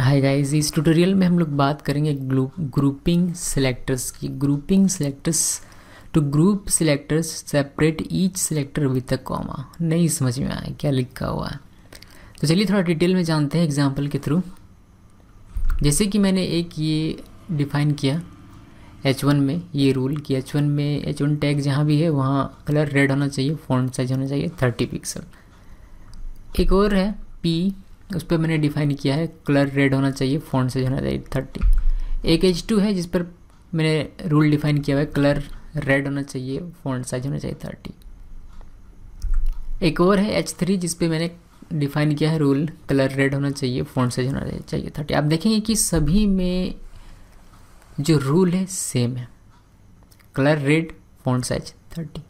hi guys इस tutorial में हम लोग बात करेंगे ग्रुपिंग सिलेक्टर्स की grouping selectors to group selectors separate each selector with a comma नहीं समझ में आया क्या लिखा हुआ है तो चलिए थोड़ा डिटेल में जानते हैं एग्जाम्पल के थ्रू जैसे कि मैंने एक ये डिफाइन किया एच वन में ये रूल कि एच वन में एच वन टैग जहाँ भी है वहाँ कलर रेड होना चाहिए फ़ॉन्ट साइज होना चाहिए थर्टी पिक्सल एक और है पी उस पर मैंने डिफाइन किया है कलर रेड होना चाहिए फ़ोन से होना चाहिए थर्टी एक एच टू है जिस पर मैंने रूल डिफाइन किया हुआ है कलर रेड होना चाहिए फोन साइज होना चाहिए थर्टी एक और है एच थ्री जिस पर मैंने डिफाइन किया है रूल कलर रेड होना चाहिए फ़ोन साइज होना चाहिए थर्टी आप देखेंगे कि सभी में जो रूल है सेम है colour red font size thirty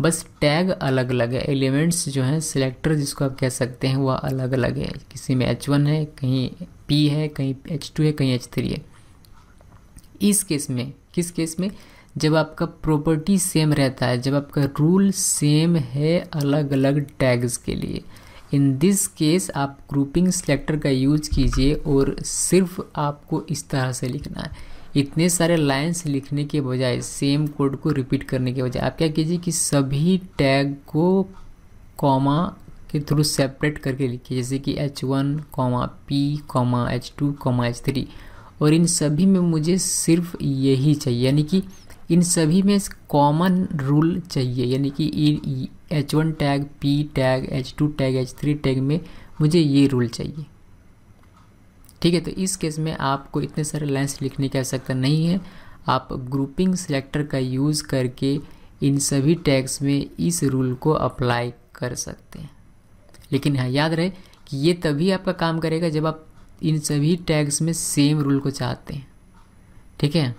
बस टैग अलग अलग है एलिमेंट्स जो हैं सिलेक्टर जिसको आप कह सकते हैं वह अलग अलग है किसी में एच वन है कहीं पी है कहीं एच टू है कहीं एच थ्री है इस केस में किस केस में जब आपका प्रॉपर्टी सेम रहता है जब आपका रूल सेम है अलग अलग टैग्स के लिए इन दिस केस आप ग्रुपिंग सिलेक्टर का यूज कीजिए और सिर्फ आपको इस तरह से लिखना है इतने सारे लाइन्स लिखने के बजाय सेम कोड को रिपीट करने के बजाय आप क्या कीजिए कि सभी टैग को कॉमा के थ्रू सेपरेट करके लिखिए जैसे कि H one comma P comma H two comma H three और इन सभी में मुझे सिर्फ यही चाहिए यानी कि इन सभी में कॉमन रूल चाहिए यानी कि H one tag P tag H two tag H three tag में मुझे ये रूल चाहिए ठीक है तो इस केस में आपको इतने सारे लाइन्स लिखने की आवश्यकता नहीं है आप ग्रुपिंग सिलेक्टर का यूज़ करके इन सभी टैग्स में इस रूल को अप्लाई कर सकते हैं लेकिन हाँ याद रहे कि ये तभी आपका काम करेगा जब आप इन सभी टैग्स में सेम रूल को चाहते हैं ठीक है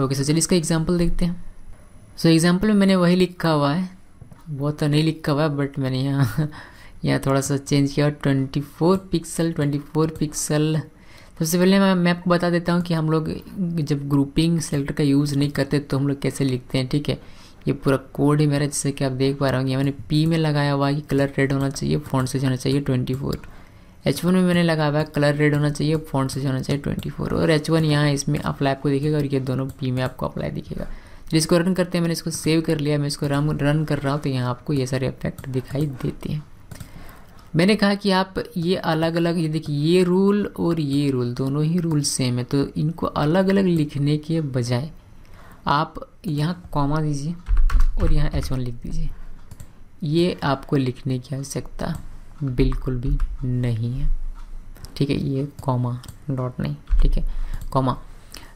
ओके सर चलिए इसका एग्जाम्पल देखते हैं सो so, एग्जाम्पल में मैंने वही लिखा हुआ है वो तो नहीं लिखा हुआ है बट मैंने यहाँ यहाँ थोड़ा सा चेंज किया twenty four pixel twenty four pixel सबसे पहले मैं मैं आपको बता देता हूँ कि हम लोग जब ग्रुपिंग सेलेक्टर का यूज़ नहीं करते तो हम लोग कैसे लिखते हैं ठीक है ये पूरा कोड ही मेरा जैसे कि आप देख पा रहे होंगे मैंने पी में लगाया हुआ है कि कलर रेड होना चाहिए फोन से होना चाहिए ट्वेंटी फोर एच वन में मैंने लगाया हुआ है कलर रेड होना चाहिए फॉन्ट से होना चाहिए ट्वेंटी फोर और एच वन यहाँ इसमें अप्लाई आपको दिखेगा और ये दोनों पी में आपको अप्लाई दिखेगा जिसको इसको रन करते हैं मैंने इसको सेव कर लिया मैं इसको रन कर रहा हूँ तो यहाँ आपको ये सारे इफेक्ट दिखाई देते हैं मैंने कहा कि आप ये अलग अलग ये देखिए ये रूल और ये रूल दोनों ही रूल सेम है तो इनको अलग अलग लिखने के बजाय आप यहाँ कॉमा दीजिए और यहाँ एच वन लिख दीजिए ये आपको लिखने की आवश्यकता बिल्कुल भी नहीं है ठीक है ये कॉमा डॉट नहीं ठीक है कॉमा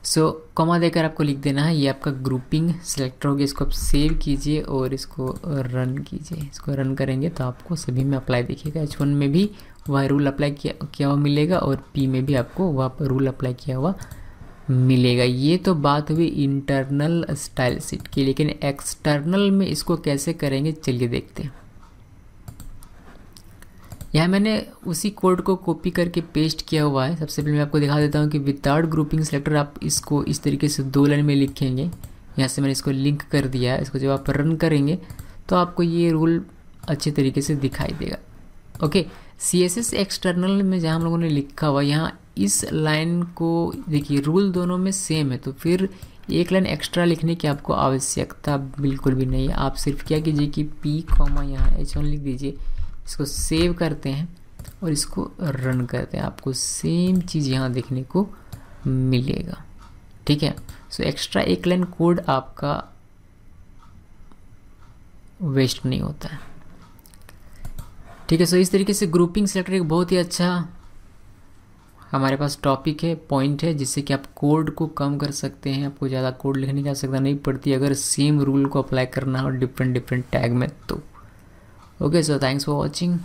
सो so, कॉमा देकर आपको लिख देना है ये आपका ग्रुपिंग सेलेक्ट हो गया इसको आप सेव कीजिए और इसको रन कीजिए इसको रन करेंगे तो आपको सभी में अप्लाई दिखेगा एच वन में भी वह रूल अप्लाई किया किया हुआ मिलेगा और पी में भी आपको वह रूल अप्लाई किया हुआ मिलेगा ये तो बात हुई इंटरनल स्टाइल सीट की लेकिन एक्सटर्नल में इसको कैसे करेंगे चलिए देखते हैं यहाँ मैंने उसी कोड को कॉपी करके पेस्ट किया हुआ है सबसे पहले मैं आपको दिखा देता हूँ कि विदाउट ग्रुपिंग सेलेक्टर आप इसको इस तरीके से दो लाइन में लिखेंगे यहाँ से मैंने इसको लिंक कर दिया है इसको जब आप रन करेंगे तो आपको ये रूल अच्छे तरीके से दिखाई देगा okay C S S external में जहाँ हम लोगों ने लिखा हुआ यहाँ इस लाइन को देखिए रूल दोनों में सेम है तो फिर एक लाइन एक्स्ट्रा लिखने की आपको आवश्यकता बिल्कुल भी नहीं है आप सिर्फ क्या कीजिए कि पी कॉमा यहाँ एच लिख दीजिए इसको सेव करते हैं और इसको रन करते हैं आपको सेम चीज़ यहाँ देखने को मिलेगा ठीक है सो एक्स्ट्रा एक लाइन कोड आपका वेस्ट नहीं होता है ठीक है सो इस तरीके से ग्रुपिंग सेलेक्टर एक बहुत ही अच्छा हमारे पास टॉपिक है पॉइंट है जिससे कि आप कोड को कम कर सकते हैं आपको ज़्यादा कोड लिखने की आवश्यकता नहीं पड़ती अगर सेम रूल को अप्लाई करना हो डिफरेंट डिफरेंट टैग में तो okay so thanks for watching